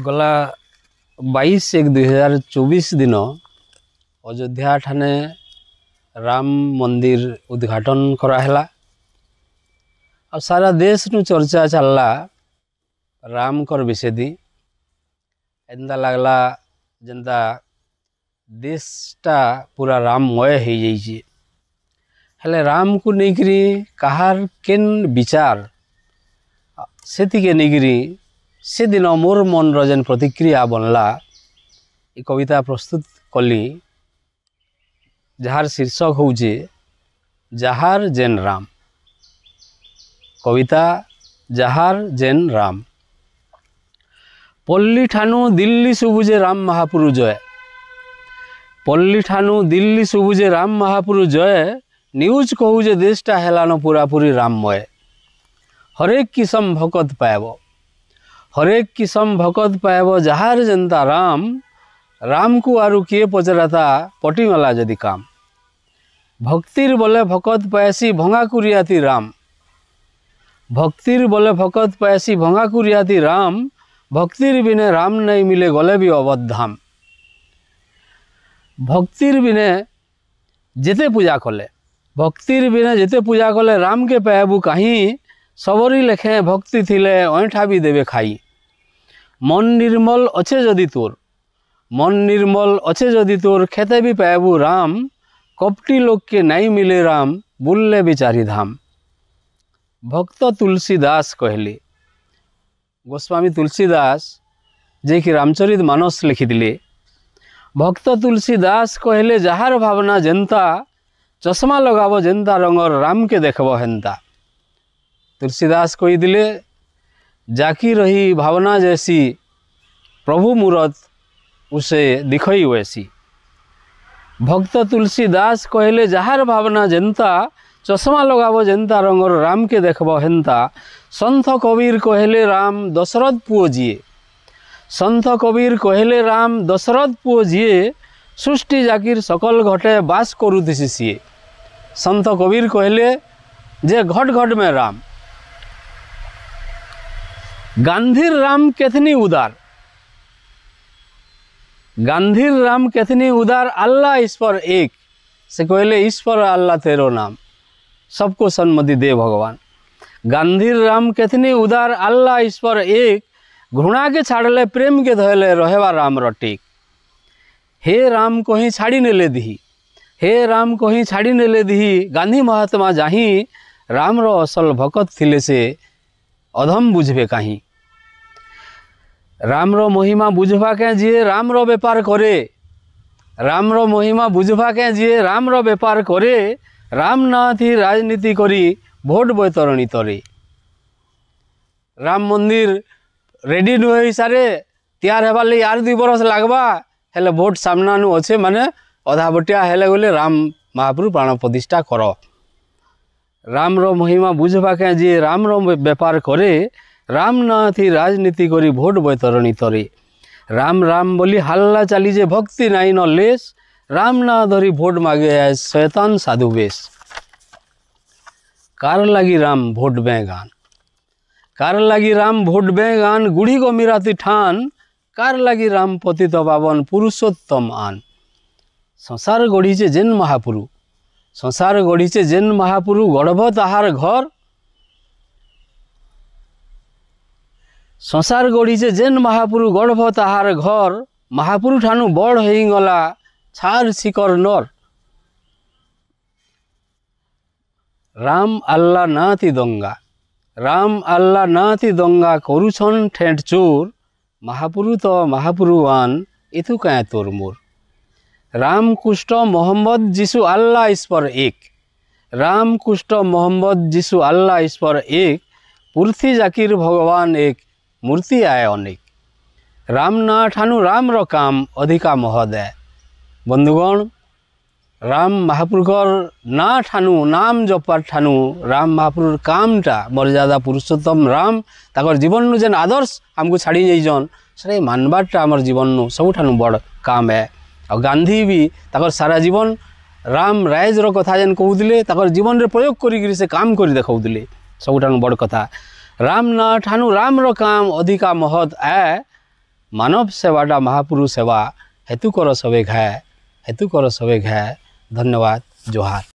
ଗଲା ବାଇଶ ଏକ ଦୁଇହଜାର ଚବିଶ ଦିନ ଅଯୋଧ୍ୟା ଠାନେ ରାମ ମନ୍ଦିର ଉଦ୍ଘାଟନ କରାହେଲା ଆଉ ସାରା ଦେଶରୁ ଚର୍ଚ୍ଚା ଚାଲିଲା ରାମଙ୍କର ବିଷେଦି ଏନ୍ତା ଲାଗ୍ଲା ଯେନ୍ତା ଦେଶଟା ପୁରା ରାମମୟ ହେଇଯାଇଛି ହେଲେ ରାମକୁ ନେଇକିରି କାହାର କେନ୍ ବିଚାର ସେତିକି ନେଇକିରି ସେଦିନ ମୋର ମନର ଯେନ୍ ପ୍ରତିକ୍ରିୟା ବନଲା ଏ କବିତା ପ୍ରସ୍ତୁତ କଲି ଯାହାର ଶୀର୍ଷକ ହେଉଛେ ଯାହାର ଯେନ୍ ରାମ କବିତା ଯାହାର ଯେନ୍ ରାମ ପଲ୍ଲୀ ଠାନୁ ଦିଲ୍ଲୀ ଶୁଭୁଜେ ରାମ ମହାପୁରୁ ଜୟ ପଲ୍ଲୀ ଠାନୁ ଦିଲ୍ଲୀ ଶୁଭୁଜେ ରାମ ମହାପୁରୁ ଜୟ ନ୍ୟୁଜ୍ କହୁଛେ যে ହେଲାନ ପୁରାପୁରି পুরাপুরি রামময় হরেক কিসম ପାଇବ हरेक किसम भकत पाएब जहार जनता राम राम को आरु किए पचराता पटिगला जदि काम भक्तिर बोले भकत पायसी भंगा कुरियाती राम भक्तिर बोले भकत पायसी भंगा कुरियाती राम भक्तिर बिने राम नहीं मिले गले भी अवध धाम भक्तिर बिने जिते पूजा कले भक्तिर बिने जिते पूजा कले राम के पायबू कहीं সবরি লেখে ভক্তি থিলে অঁঠাবি দেবে খাই মন নির্মল অছে যদি তোর মন নির্মল অছে যদি তোর খেতে বি পাবু রাম কপটি লোককে নাই মিলে রাম বুললে বিচারি ধাম ভক্ত তুলসী দাস কহিলে গোস্বামী তুলসী দাস যে কি রামচরিত মানস লিখিদিলে ভক্ত তুলসী দাস কহিলে যাহার ভাবনা যেন্তা চশমা লগাব যেন্তা রঙর রামকে দেখব হেন্তা तुलसीदास कहीदे दिले जाकी रही भावना जैसी प्रभु मूरत उसे दिखई वैसी भक्त तुलसीदास कहले जहार भावना जेन्ता चश्मा लगाव जेन्ता रंगर राम के देखब हेन्ता संत कबीर कहले राम दशरथ पुओ जिए संत कबीर कहले राम दशरथ पुओ जिए सृष्टि जाकिर सकल घटे बास करुथिसी सीए संत कबीर कहले जे घट घट में राम गांधीर राम कितनी उदार गांधीर राम कितनी उदार अल्लाह इस पर एक से कहले इस पर अल्लाह तेरो नाम सबको सन्मति दे भगवान गांधीर राम कितनी उदार अल्लाह इस पर एक घृणा के छाड़ले प्रेम के धरले रहेवा राम रटिक हे राम को ही छाड़ी ने ले हे राम को ही छाड़ी ने ले गांधी महात्मा जाही राम रो असल भकत थिले से অধম বুঝবে কাহি রামর মহিমা বুঝবাকে যে রামর ব্যাপার করে রামর মহিমা বুঝবাকে যে রামর ব্যাপার করে রাম নাথি রাজনীতি করি ভোট বৈতরণী তরে রাম মন্দির রেডি নু হিসারে তেয়ার হবার লাগে আর দুই বরস লাগবা হলে ভোট সামনানু অছে মানে অধা বটিয়া হলে গেলে রাম মহাপুর প্রাণ প্রতিষ্ঠা কর রামর মহিমা বুঝবাকে যে রামর ব্যাপার করে রাম নাথি রাজনীতি করি ভোট বৈতরণী তরে রাম রাম বলি হাল্লা চালি যে ভক্তি নাই ন লেশ রাম না ধরি ভোট মাগে শয়তান সাধু বেশ কার লাগি রাম ভোট বে গান কার লাগি রাম ভোট বে গান গুড়ি গমিরাতি ঠান কার লাগি রাম পতিত পাবন পুরুষোত্তম আন সংসার গড়িছে জেন মহাপুরুষ ସଂସାର ଗଢ଼ିଛେ ଯେନ୍ ମହାପୁରୁ ଗଢ଼ବ ତାହାର ଘର ସଂସାର ଗଢ଼ିଛେ ଯେନ୍ ମହାପୁରୁ ଗଢ଼ବ ତାହାର ଘର ମହାପୁରୁ ଠାନୁ ବଡ଼ ହେଇଗଲା ଛାର ଶିକର ନର ରାମ ଆଲ୍ଲା ନାତି ଦଙ୍ଗା ରାମ ଆଲ୍ଲା ନାତି ଦଙ୍ଗା କରୁଛନ୍ ଠେଣ୍ଟ ଚୋର ମହାପୁରୁ ତ ମହାପୁରୁଆନ ଏଥୁ କାଁ ତୋର ମୋର রামকুষ্ট মোহাম্মদ যিশু আল্লাহ ইস্পর এক রামকুষ্ট মোহাম্মদ যিশু আল্লাহ ইস্পর এক পৃথি জাকির ভগবান এক মূর্তি আয় অনেক রাম না ঠানু রামর কাম অধিকা মহোদয় বন্ধুগণ রাম মহাপুরুষর না ঠানু নাম জপার ঠানু রাম মহাপুরুর কামটা মর্যাদা পুরুষোত্তম রাম তাকর জীবন নু যেন আদর্শ আমাকে ছাড়ি যাইছন সেটাই মানবারটা আমার জীবন নু সবুঠানু বড় কাম হ্যাঁ ଆଉ ଗାନ୍ଧୀ ବି ତାଙ୍କର ସାରା ଜୀବନ ରାମ ରାଇଜର କଥା ଯେନ୍ କହୁଥିଲେ ତାଙ୍କର ଜୀବନରେ ପ୍ରୟୋଗ କରିକିରି ସେ କାମ କରି ଦେଖାଉଥିଲେ ସବୁଠାରୁ ବଡ଼ କଥା ରାମ ନା ଠାନୁ ରାମର କାମ ଅଧିକା ମହତ୍ ଏ ମାନବ ସେବାଟା ମହାପୁରୁଷ ସେବା ହେତୁ କର ସବେ ଘାଏ ହେତୁ କର ସବେ ଘାଏ ଧନ୍ୟବାଦ ଜୁହାର